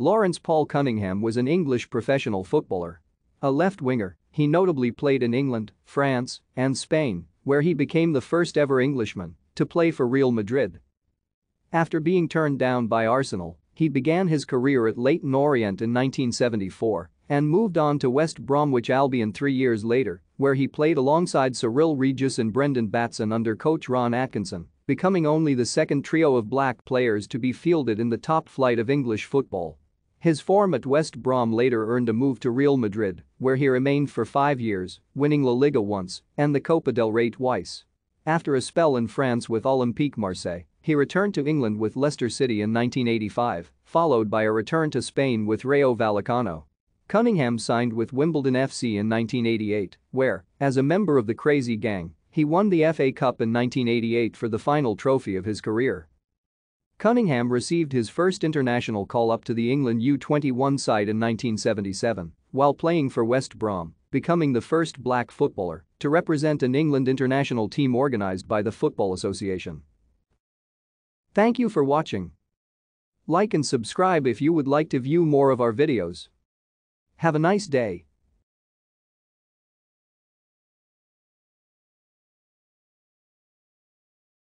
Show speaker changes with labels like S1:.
S1: Lawrence Paul Cunningham was an English professional footballer. A left winger, he notably played in England, France, and Spain, where he became the first ever Englishman to play for Real Madrid. After being turned down by Arsenal, he began his career at Leyton Orient in 1974 and moved on to West Bromwich Albion three years later, where he played alongside Cyril Regis and Brendan Batson under coach Ron Atkinson, becoming only the second trio of black players to be fielded in the top flight of English football. His form at West Brom later earned a move to Real Madrid, where he remained for five years, winning La Liga once and the Copa del Rey twice. After a spell in France with Olympique Marseille, he returned to England with Leicester City in 1985, followed by a return to Spain with Rayo Vallecano. Cunningham signed with Wimbledon FC in 1988, where, as a member of the Crazy Gang, he won the FA Cup in 1988 for the final trophy of his career. Cunningham received his first international call-up to the England U21 side in 1977 while playing for West Brom, becoming the first black footballer to represent an England international team organized by the Football Association. Thank you for watching. Like and subscribe if you would like to view more of our videos. Have a nice day.